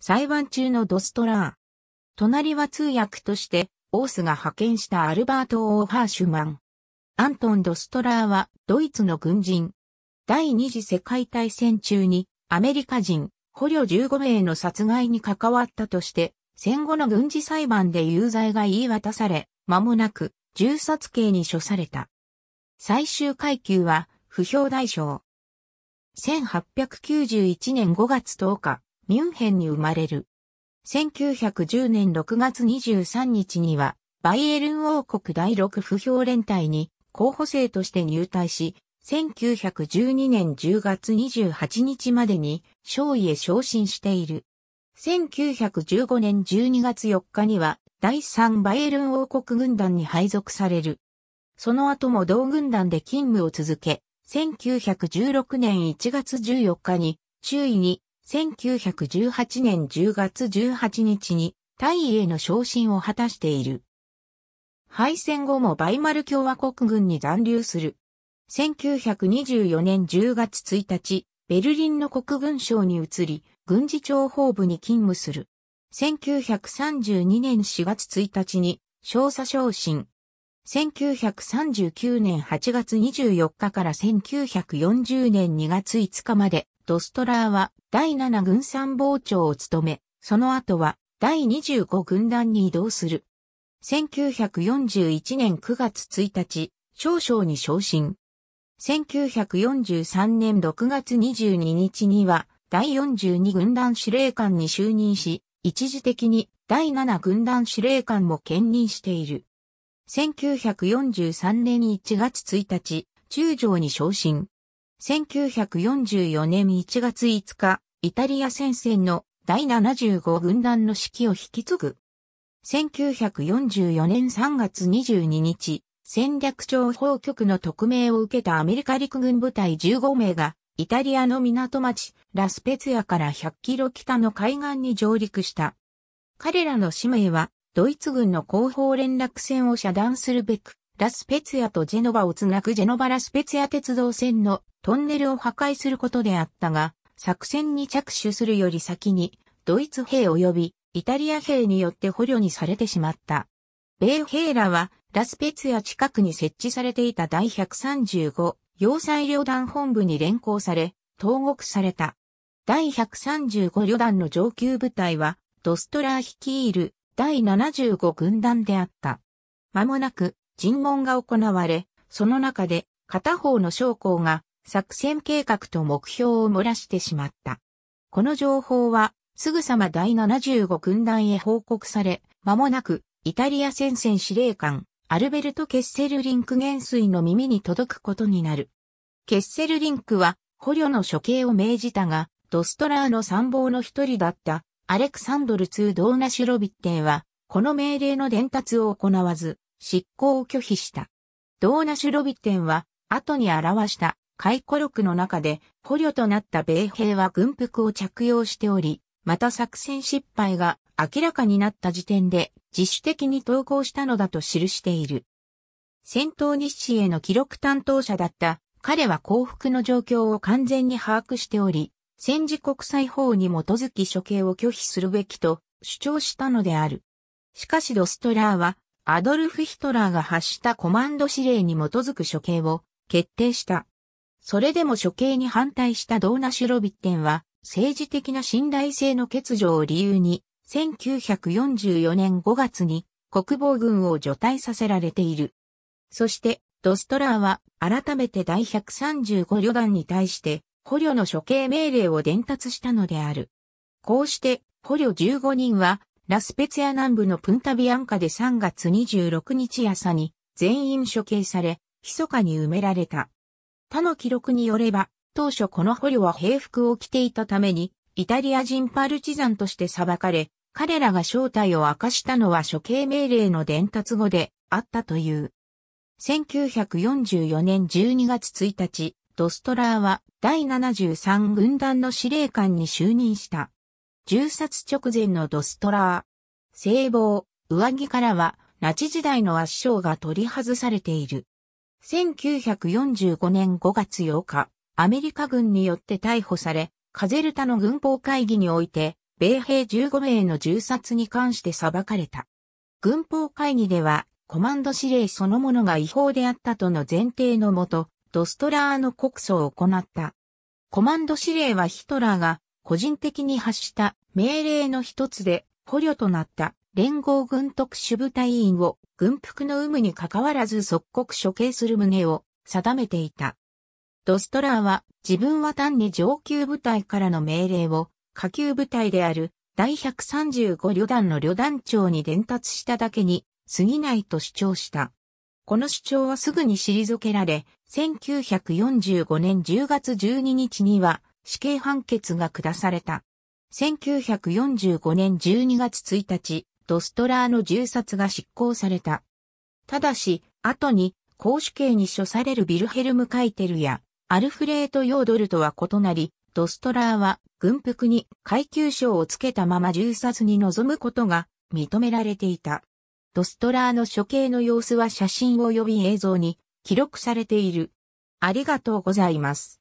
裁判中のドストラー。隣は通訳として、オースが派遣したアルバート・オー・ハーシュマン。アントン・ドストラーはドイツの軍人。第二次世界大戦中にアメリカ人捕虜15名の殺害に関わったとして、戦後の軍事裁判で有罪が言い渡され、間もなく銃殺刑に処された。最終階級は不評大賞。1891年5月10日、ミュンヘンに生まれる。1910年6月23日には、バイエルン王国第6不評連隊に候補生として入隊し、1912年10月28日までに少尉へ昇進している。1915年12月4日には第3バイエルン王国軍団に配属される。その後も同軍団で勤務を続け、1916年1月14日に周囲に1918年10月18日に大尉への昇進を果たしている。敗戦後もバイマル共和国軍に残留する。1924年10月1日、ベルリンの国軍省に移り、軍事情報部に勤務する。1932年4月1日に少佐昇進。1939年8月24日から1940年2月5日までドストラーは第7軍参謀長を務め、その後は第25軍団に移動する。1941年9月1日、少将に昇進。1943年6月22日には、第42軍団司令官に就任し、一時的に第7軍団司令官も兼任している。1943年1月1日、中将に昇進。1944年1月5日、イタリア戦線の第75軍団の指揮を引き継ぐ。1944年3月22日、戦略情報局の特命を受けたアメリカ陸軍部隊15名が、イタリアの港町、ラスペツヤから100キロ北の海岸に上陸した。彼らの使命は、ドイツ軍の後方連絡船を遮断するべく、ラスペツヤとジェノバをつなぐジェノバラスペツヤ鉄道線のトンネルを破壊することであったが、作戦に着手するより先に、ドイツ兵及びイタリア兵によって捕虜にされてしまった。米兵らは、ラスペツヤ近くに設置されていた第135要塞旅団本部に連行され、投獄された。第135旅団の上級部隊は、ドストラー率いる第75軍団であった。間もなく尋問が行われ、その中で片方の将校が作戦計画と目標を漏らしてしまった。この情報は、すぐさま第75軍団へ報告され、間もなく、イタリア戦線司令官、アルベルト・ケッセルリンク元帥の耳に届くことになる。ケッセルリンクは、捕虜の処刑を命じたが、ドストラーの参謀の一人だった、アレクサンドル2ドーナシュロビッテンは、この命令の伝達を行わず、執行を拒否した。ドーナシュロビッテンは、後に表した回顧録の中で捕虜となった米兵は軍服を着用しており、また作戦失敗が明らかになった時点で自主的に投降したのだと記している。戦闘日誌への記録担当者だった彼は降伏の状況を完全に把握しており、戦時国際法に基づき処刑を拒否するべきと主張したのである。しかしドストラーはアドルフ・ヒトラーが発したコマンド指令に基づく処刑を決定した。それでも処刑に反対したドーナ・シュロビッテンは、政治的な信頼性の欠如を理由に、1944年5月に国防軍を除隊させられている。そして、ドストラーは改めて第135旅団に対して、捕虜の処刑命令を伝達したのである。こうして、捕虜15人は、ラスペツヤ南部のプンタビアンカで3月26日朝に、全員処刑され、密かに埋められた。他の記録によれば、当初この捕虜は平服を着ていたために、イタリア人パルチザンとして裁かれ、彼らが正体を明かしたのは処刑命令の伝達後であったという。1944年12月1日、ドストラーは第73軍団の司令官に就任した。銃殺直前のドストラー。聖望、上着からは、ナチ時代の圧勝が取り外されている。1945年5月8日、アメリカ軍によって逮捕され、カゼルタの軍法会議において、米兵15名の銃殺に関して裁かれた。軍法会議では、コマンド指令そのものが違法であったとの前提のもと、ドストラーの告訴を行った。コマンド指令はヒトラーが個人的に発した命令の一つで捕虜となった連合軍特殊部隊員を軍服の有無に関わらず即刻処刑する旨を定めていた。ドストラーは自分は単に上級部隊からの命令を下級部隊である第135旅団の旅団長に伝達しただけに過ぎないと主張した。この主張はすぐに退けられ、1945年10月12日には死刑判決が下された。1945年12月1日、ドストラーの銃殺が執行された。ただし、後に、公主刑に処されるビルヘルム・カイテルや、アルフレート・ヨードルとは異なり、ドストラーは軍服に階級章をつけたまま銃殺に臨むことが認められていた。ドストラーの処刑の様子は写真及び映像に記録されている。ありがとうございます。